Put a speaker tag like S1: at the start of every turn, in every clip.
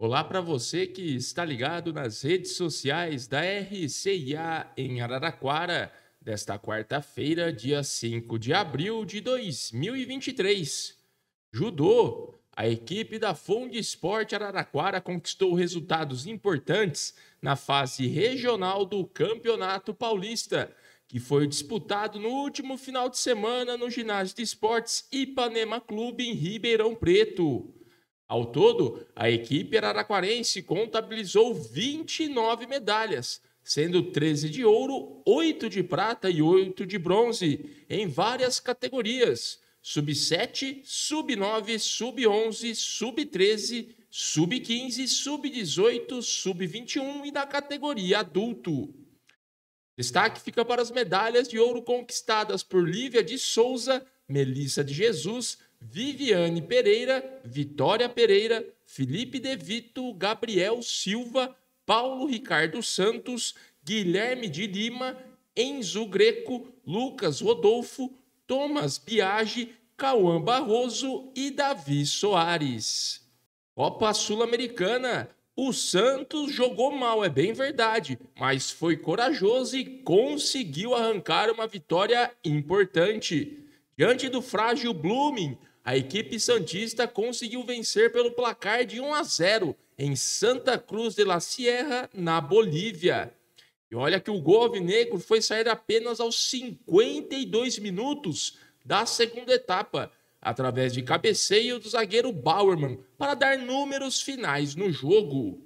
S1: Olá para você que está ligado nas redes sociais da RCIA em Araraquara, desta quarta-feira, dia 5 de abril de 2023. Judô! A equipe da Fond Esporte Araraquara conquistou resultados importantes na fase regional do Campeonato Paulista, que foi disputado no último final de semana no Ginásio de Esportes Ipanema Clube em Ribeirão Preto. Ao todo, a equipe araraquarense contabilizou 29 medalhas, sendo 13 de ouro, 8 de prata e 8 de bronze, em várias categorias: sub-7, sub-9, sub-11, sub-13, sub-15, sub-18, sub-21 e na categoria adulto. Destaque fica para as medalhas de ouro conquistadas por Lívia de Souza, Melissa de Jesus, Viviane Pereira, Vitória Pereira, Felipe De Vito, Gabriel Silva, Paulo Ricardo Santos, Guilherme de Lima, Enzo Greco, Lucas Rodolfo, Thomas Biagi, Cauã Barroso e Davi Soares. Copa Sul-Americana. O Santos jogou mal, é bem verdade, mas foi corajoso e conseguiu arrancar uma vitória importante. Diante do frágil Blooming, a equipe Santista conseguiu vencer pelo placar de 1 a 0 em Santa Cruz de la Sierra, na Bolívia. E olha que o gol alvinegro foi sair apenas aos 52 minutos da segunda etapa, através de cabeceio do zagueiro Bauerman, para dar números finais no jogo.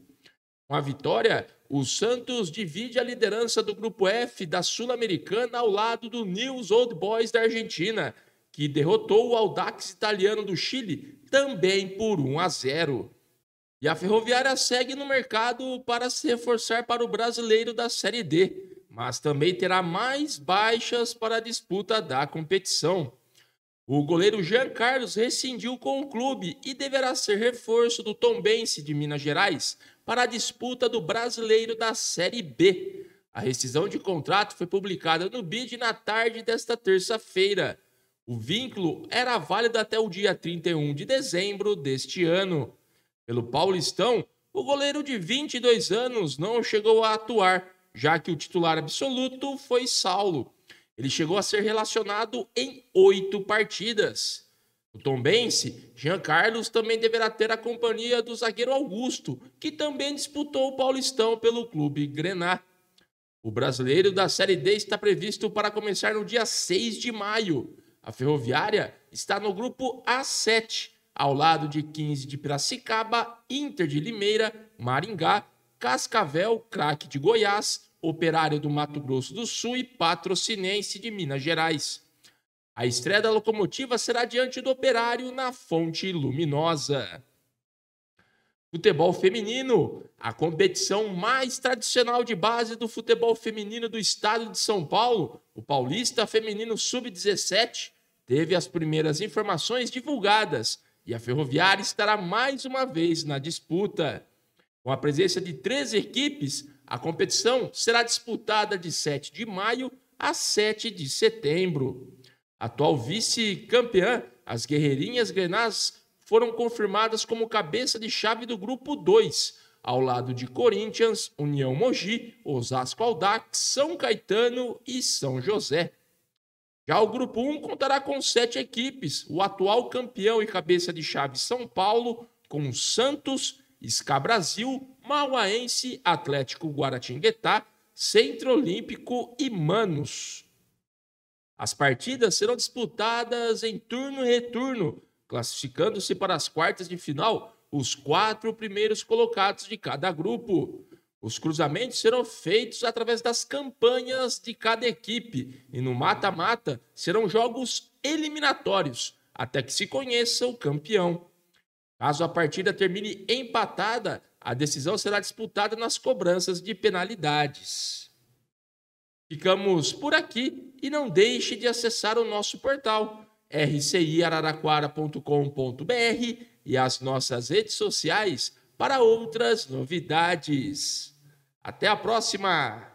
S1: Com a vitória, o Santos divide a liderança do Grupo F da Sul-Americana ao lado do News Old Boys da Argentina, que derrotou o Audax italiano do Chile também por 1 a 0. E a Ferroviária segue no mercado para se reforçar para o brasileiro da Série D, mas também terá mais baixas para a disputa da competição. O goleiro Jean Carlos rescindiu com o clube e deverá ser reforço do Tombense de Minas Gerais para a disputa do Brasileiro da Série B. A rescisão de contrato foi publicada no BID na tarde desta terça-feira. O vínculo era válido até o dia 31 de dezembro deste ano. Pelo Paulistão, o goleiro de 22 anos não chegou a atuar, já que o titular absoluto foi Saulo. Ele chegou a ser relacionado em oito partidas. No Tombense, Jean Carlos também deverá ter a companhia do zagueiro Augusto, que também disputou o Paulistão pelo clube Grená. O brasileiro da Série D está previsto para começar no dia 6 de maio. A Ferroviária está no grupo A7, ao lado de 15 de Piracicaba, Inter de Limeira, Maringá, Cascavel, Craque de Goiás, Operário do Mato Grosso do Sul e Patrocinense de Minas Gerais. A estreia da locomotiva será diante do Operário na Fonte Luminosa. Futebol feminino, a competição mais tradicional de base do futebol feminino do estado de São Paulo, o Paulista Feminino Sub-17, teve as primeiras informações divulgadas e a Ferroviária estará mais uma vez na disputa. Com a presença de três equipes, a competição será disputada de 7 de maio a 7 de setembro. Atual vice-campeã, as Guerreirinhas Grenás foram confirmadas como cabeça de chave do grupo 2, ao lado de Corinthians, União Mogi, Osasco Aldax, São Caetano e São José. Já o grupo 1 contará com sete equipes, o atual campeão e cabeça de chave São Paulo, com Santos, Ska Brasil, Mauaense, Atlético Guaratinguetá, Centro Olímpico e Manos. As partidas serão disputadas em turno e retorno, classificando-se para as quartas de final os quatro primeiros colocados de cada grupo. Os cruzamentos serão feitos através das campanhas de cada equipe e no mata-mata serão jogos eliminatórios até que se conheça o campeão. Caso a partida termine empatada, a decisão será disputada nas cobranças de penalidades. Ficamos por aqui e não deixe de acessar o nosso portal rciararaquara.com.br e as nossas redes sociais para outras novidades. Até a próxima!